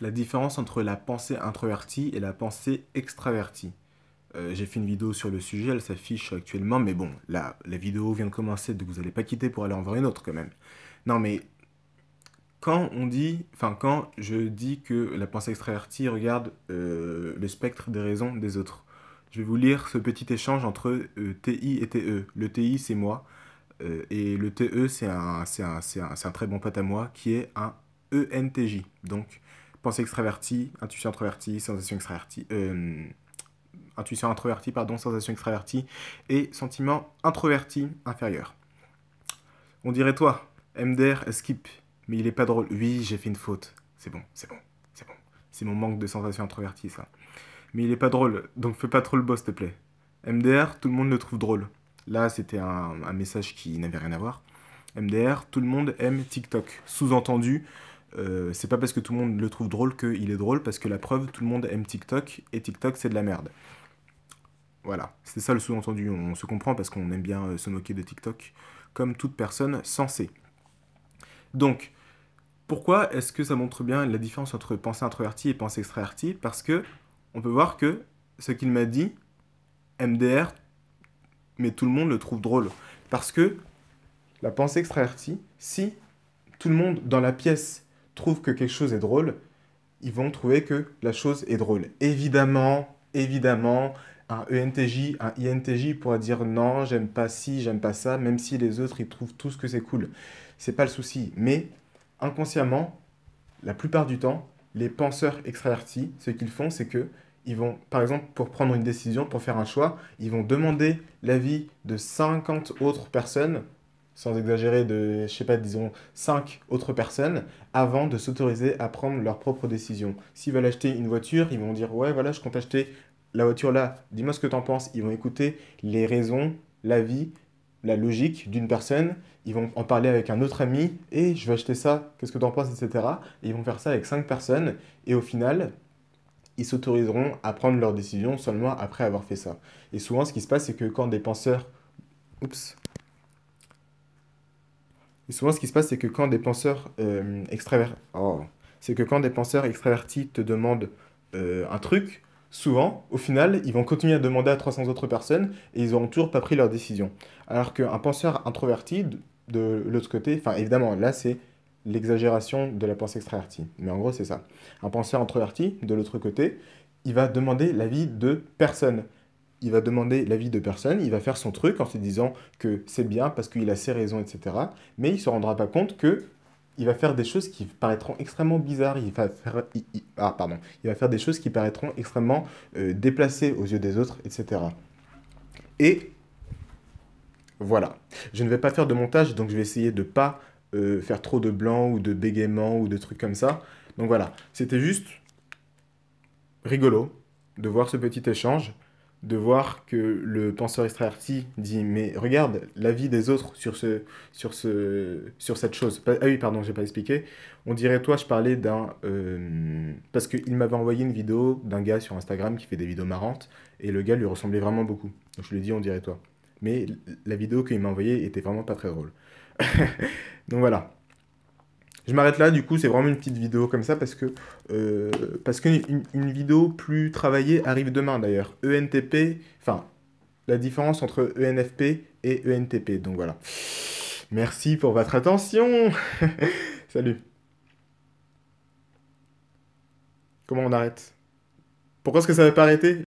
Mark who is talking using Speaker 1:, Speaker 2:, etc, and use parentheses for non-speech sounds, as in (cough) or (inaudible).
Speaker 1: la différence entre la pensée introvertie et la pensée extravertie. Euh, j'ai fait une vidéo sur le sujet, elle s'affiche actuellement, mais bon, là, la vidéo vient de commencer, donc vous n'allez pas quitter pour aller en voir une autre quand même. Non, mais quand on dit, enfin, quand je dis que la pensée extravertie regarde euh, le spectre des raisons des autres, je vais vous lire ce petit échange entre euh, TI et TE. Le TI, c'est moi, et le TE, c'est un, un, un, un très bon pote à moi qui est un ENTJ. Donc, pensée extravertie, intuition introvertie, sensation extravertie, euh, intuition introvertie, pardon, sensation extravertie et sentiment introverti inférieur. On dirait toi, MDR euh, skip, mais il est pas drôle. Oui, j'ai fait une faute. C'est bon, c'est bon, c'est bon. C'est mon manque de sensation introvertie, ça. Mais il est pas drôle, donc fais pas trop le boss, s'il te plaît. MDR, tout le monde le trouve drôle. Là, c'était un, un message qui n'avait rien à voir. MDR, tout le monde aime TikTok. Sous-entendu, euh, c'est pas parce que tout le monde le trouve drôle qu'il est drôle, parce que la preuve, tout le monde aime TikTok, et TikTok, c'est de la merde. Voilà, c'est ça le sous-entendu, on, se comprend parce qu'on aime bien euh, se moquer de TikTok, comme toute personne sensée. Donc, pourquoi est-ce que ça montre bien la différence entre pensée introvertie et pensée extravertie Parce que on peut voir que ce qu'il m'a dit, MDR, mais tout le monde le trouve drôle. Parce que la pensée extravertie, si tout le monde dans la pièce trouvent que quelque chose est drôle, ils vont trouver que la chose est drôle. Évidemment, évidemment, un ENTJ, un INTJ pourra dire non, j'aime pas ci, j'aime pas ça, même si les autres ils trouvent tout ce que c'est cool. C'est pas le souci. Mais inconsciemment, la plupart du temps, les penseurs extravertis, ce qu'ils font, c'est que ils vont, par exemple, pour prendre une décision, pour faire un choix, ils vont demander l'avis de 50 autres personnes sans exagérer, de, je sais pas, disons, 5 autres personnes avant de s'autoriser à prendre leur propre décision. S'ils veulent acheter une voiture, ils vont dire Ouais, voilà, je compte acheter la voiture là, dis-moi ce que tu en penses. Ils vont écouter les raisons, l'avis, la logique d'une personne. Ils vont en parler avec un autre ami et eh, je vais acheter ça, qu'est-ce que tu en penses, etc. ils vont faire ça avec 5 personnes et au final, ils s'autoriseront à prendre leur décision seulement après avoir fait ça. Et souvent, ce qui se passe, c'est que quand des penseurs. Oups et souvent, ce qui se passe, c'est que quand des penseurs euh, extravertis, oh, c'est que quand des penseurs extravertis te demandent euh, un truc, souvent, au final, ils vont continuer à demander à 300 autres personnes et ils n'auront toujours pas pris leur décision. Alors qu'un penseur introverti, de, de l'autre côté, enfin évidemment, là c'est l'exagération de la pensée extravertie. Mais en gros, c'est ça. Un penseur introverti, de l'autre côté, il va demander l'avis de personne il va demander l'avis de personne, il va faire son truc en se disant que c'est bien parce qu'il a ses raisons, etc. Mais il ne se rendra pas compte que il va faire des choses qui paraîtront extrêmement bizarres, il va faire, ah, pardon, il va faire des choses qui paraîtront extrêmement euh, déplacées aux yeux des autres, etc. Et voilà. Je ne vais pas faire de montage, donc je vais essayer de pas euh, faire trop de blanc ou de bégaiement ou de trucs comme ça. Donc voilà, c'était juste rigolo de voir ce petit échange de voir que le penseur extraverti dit mais regarde l'avis des autres sur ce sur ce sur cette chose ah oui pardon j'ai pas expliqué on dirait toi je parlais d'un euh, parce qu'il m'avait envoyé une vidéo d'un gars sur Instagram qui fait des vidéos marrantes et le gars lui ressemblait vraiment beaucoup donc je lui ai dit on dirait toi mais la vidéo qu'il m'a envoyée était vraiment pas très drôle (laughs) donc voilà je m'arrête là, du coup, c'est vraiment une petite vidéo comme ça parce que euh, parce qu'une vidéo plus travaillée arrive demain d'ailleurs. ENTP, enfin, la différence entre ENFP et ENTP. Donc voilà. Merci pour votre attention. (laughs) Salut. Comment on arrête Pourquoi est-ce que ça ne va pas arrêter